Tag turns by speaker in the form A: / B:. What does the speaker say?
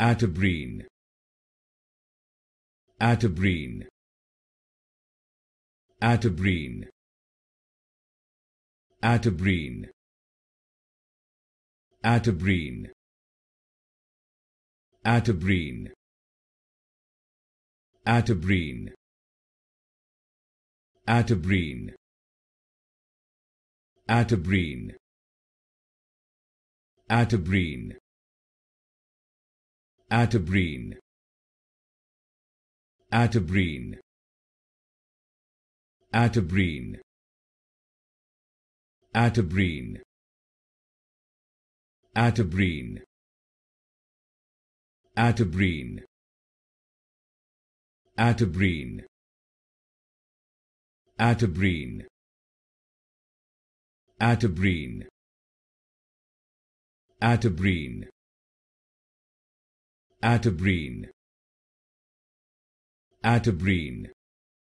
A: Atabrine. Atabrine. Atabrine. Atabrine. Atabrine. Atabrine. Atabrine. Atabrine. Atterbreen Atterbreen Atabrine. Atabrine. Atabrine. Atabrine. Atabrine. Atabrine. Atabrine. Atabrine. Attabrean Attabrean Atabrine Atabrine